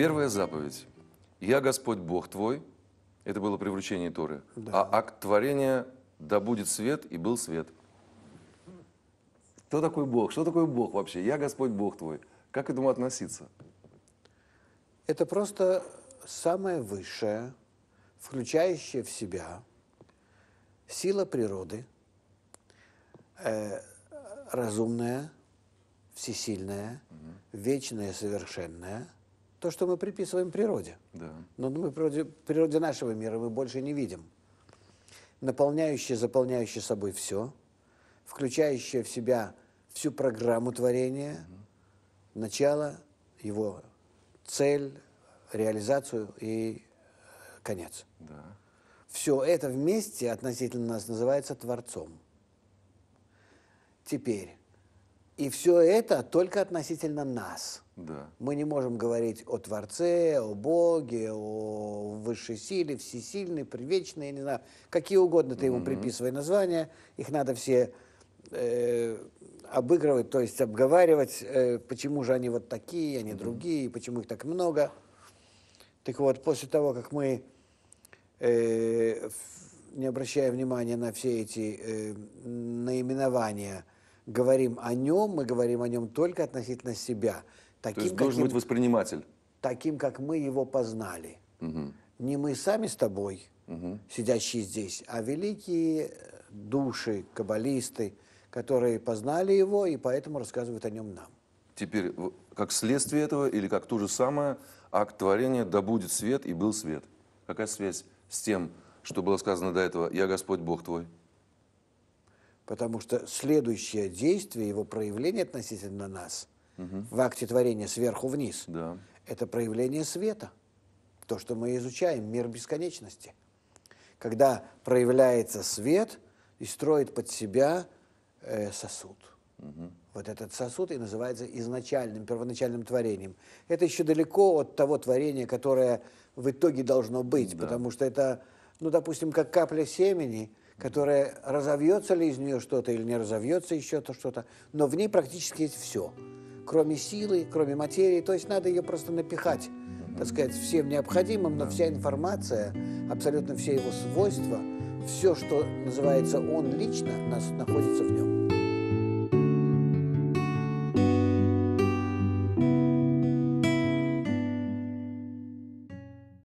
первая заповедь. «Я Господь Бог твой». Это было при вручении Торы. Да. А акт творения «Да будет свет, и был свет». Кто такой Бог? Что такое Бог вообще? «Я Господь Бог твой». Как к этому относиться? Это просто самое высшее, включающее в себя сила природы, э, разумная, всесильная, угу. вечная, совершенная – то, что мы приписываем природе. Да. Но мы природе, природе нашего мира мы больше не видим. Наполняющее, заполняющее собой все, включающее в себя всю программу творения, угу. начало, его цель, реализацию и э, конец. Да. Все это вместе относительно нас называется Творцом. Теперь и все это только относительно нас. Да. Мы не можем говорить о Творце, о Боге, о высшей силе, всесильной, привечной, я не знаю, какие угодно ты ему mm-hmm. приписывай названия, их надо все э, обыгрывать, то есть обговаривать, э, почему же они вот такие, они а mm-hmm. другие, почему их так много. Так вот, после того, как мы, э, не обращая внимания на все эти э, наименования, говорим о нем, мы говорим о нем только относительно себя. Таким, То есть должен каким, быть восприниматель. Таким, как мы его познали. Угу. Не мы сами с тобой, угу. сидящие здесь, а великие э, души, каббалисты, которые познали его и поэтому рассказывают о нем нам. Теперь, как следствие этого или как то же самое, акт творения «да будет свет» и «был свет». Какая связь с тем, что было сказано до этого «я Господь Бог твой»? потому что следующее действие, его проявление относительно нас угу. в акте творения сверху вниз, да. это проявление света, то, что мы изучаем, мир бесконечности. Когда проявляется свет и строит под себя э, сосуд. Угу. Вот этот сосуд и называется изначальным, первоначальным творением. Это еще далеко от того творения, которое в итоге должно быть, да. потому что это, ну, допустим, как капля семени – которая разовьется ли из нее что-то или не разовьется еще то что-то, но в ней практически есть все, кроме силы, кроме материи, то есть надо ее просто напихать, так сказать, всем необходимым, но вся информация, абсолютно все его свойства, все, что называется он лично, нас находится в нем.